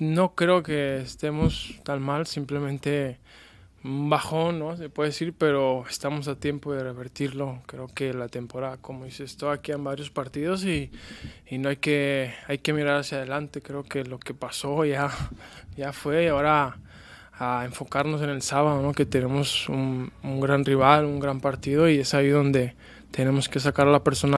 no creo que estemos tan mal, simplemente un ¿no? Se puede decir, pero estamos a tiempo de revertirlo. Creo que la temporada, como hice esto aquí en varios partidos y, no hay que, hay que mirar hacia adelante. Creo que lo que pasó ya, ya fue y ahora a enfocarnos en el sábado, ¿no? Que tenemos un, un gran rival, un gran partido y es ahí donde tenemos que sacar a la persona.